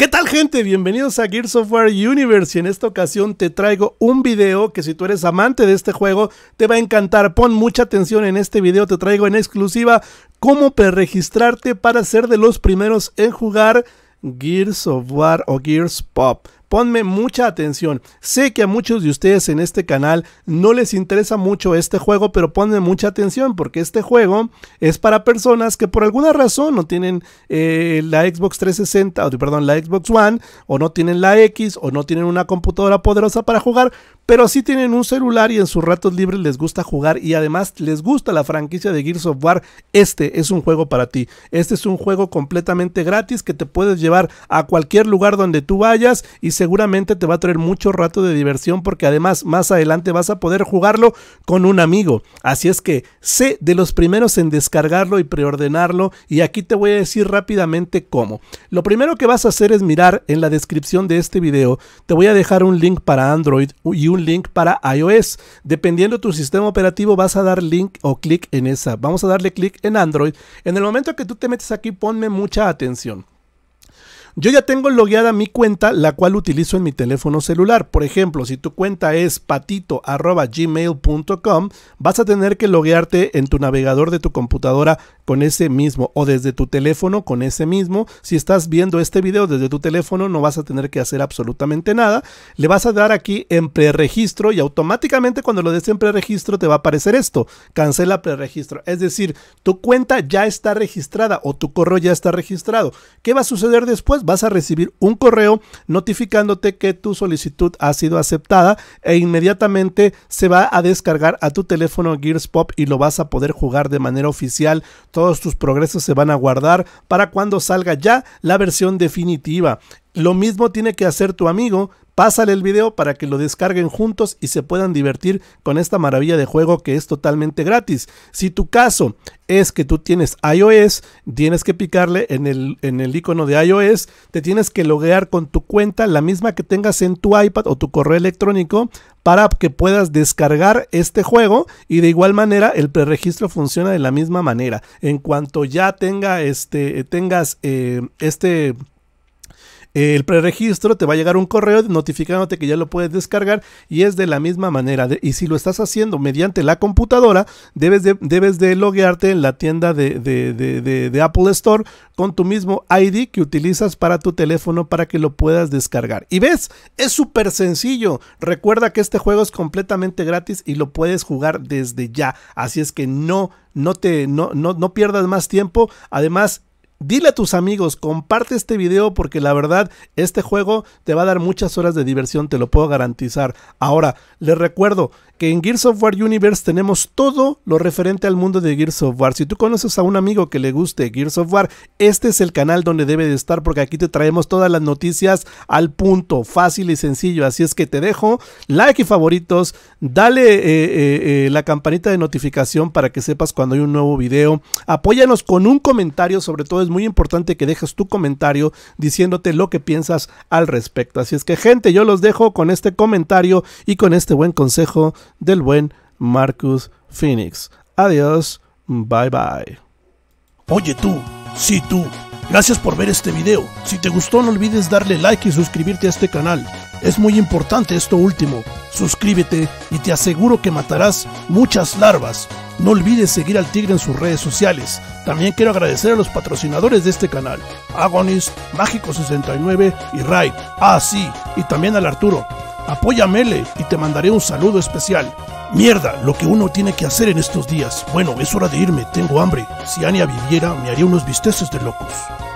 ¿Qué tal gente? Bienvenidos a Gear Software Universe y en esta ocasión te traigo un video que si tú eres amante de este juego te va a encantar. Pon mucha atención en este video, te traigo en exclusiva cómo registrarte para ser de los primeros en jugar Gears of o Gears Pop. Ponme mucha atención. Sé que a muchos de ustedes en este canal no les interesa mucho este juego, pero ponme mucha atención porque este juego es para personas que por alguna razón no tienen eh, la Xbox 360, o, perdón, la Xbox One, o no tienen la X, o no tienen una computadora poderosa para jugar, pero sí tienen un celular y en sus ratos libres les gusta jugar y además les gusta la franquicia de Gears of War. Este es un juego para ti. Este es un juego completamente gratis que te puedes llevar a cualquier lugar donde tú vayas y seguramente te va a traer mucho rato de diversión porque además más adelante vas a poder jugarlo con un amigo. Así es que sé de los primeros en descargarlo y preordenarlo y aquí te voy a decir rápidamente cómo. Lo primero que vas a hacer es mirar en la descripción de este video, te voy a dejar un link para Android y un link para iOS. Dependiendo tu sistema operativo vas a dar link o clic en esa. Vamos a darle clic en Android. En el momento que tú te metes aquí ponme mucha atención. Yo ya tengo logueada mi cuenta, la cual utilizo en mi teléfono celular. Por ejemplo, si tu cuenta es patito.gmail.com, vas a tener que loguearte en tu navegador de tu computadora con ese mismo o desde tu teléfono con ese mismo. Si estás viendo este video desde tu teléfono, no vas a tener que hacer absolutamente nada. Le vas a dar aquí en preregistro y automáticamente cuando lo des en preregistro te va a aparecer esto. Cancela preregistro. Es decir, tu cuenta ya está registrada o tu correo ya está registrado. ¿Qué va a suceder después? vas a recibir un correo notificándote que tu solicitud ha sido aceptada e inmediatamente se va a descargar a tu teléfono Gears Pop y lo vas a poder jugar de manera oficial. Todos tus progresos se van a guardar para cuando salga ya la versión definitiva. Lo mismo tiene que hacer tu amigo Pásale el video para que lo descarguen juntos y se puedan divertir con esta maravilla de juego que es totalmente gratis. Si tu caso es que tú tienes iOS, tienes que picarle en el, en el icono de iOS, te tienes que loguear con tu cuenta, la misma que tengas en tu iPad o tu correo electrónico, para que puedas descargar este juego y de igual manera el preregistro funciona de la misma manera. En cuanto ya tenga este, tengas eh, este el preregistro te va a llegar un correo notificándote que ya lo puedes descargar y es de la misma manera. y si lo estás haciendo mediante la computadora, debes de, debes de loguearte en la tienda de, de Apple Store con tu mismo ID que utilizas para tu teléfono para que lo puedas descargar. Y ves, es súper sencillo. Recuerda que este juego es completamente gratis y lo puedes jugar desde ya. Así es que no no te no, no, no, pierdas más tiempo. Además, Dile a tus amigos, comparte este video porque la verdad este juego te va a dar muchas horas de diversión, te lo puedo garantizar. Ahora, les recuerdo, que en Gears of War Universe tenemos todo lo referente al mundo de Gears of War. Si tú conoces a un amigo que le guste Gears of War, este es el canal donde debe de estar porque aquí te traemos todas las noticias al punto, fácil y sencillo. Así es que te dejo like y favoritos, dale eh, eh, eh, la campanita de notificación para que sepas cuando hay un nuevo video. Apóyanos con un comentario, sobre todo es muy importante que dejes tu comentario diciéndote lo que piensas al respecto. Así es que gente, yo los dejo con este comentario y con este buen consejo del buen Marcus Phoenix. Adiós, bye bye. Oye tú, sí tú, gracias por ver este video. Si te gustó no olvides darle like y suscribirte a este canal. Es muy importante esto último. Suscríbete y te aseguro que matarás muchas larvas. No olvides seguir al Tigre en sus redes sociales. También quiero agradecer a los patrocinadores de este canal, Agonis, Mágico69 y Ray. Ah, sí, y también al Arturo, Apóyamele, y te mandaré un saludo especial. Mierda, lo que uno tiene que hacer en estos días. Bueno, es hora de irme, tengo hambre. Si Anya viviera, me haría unos bisteces de locos.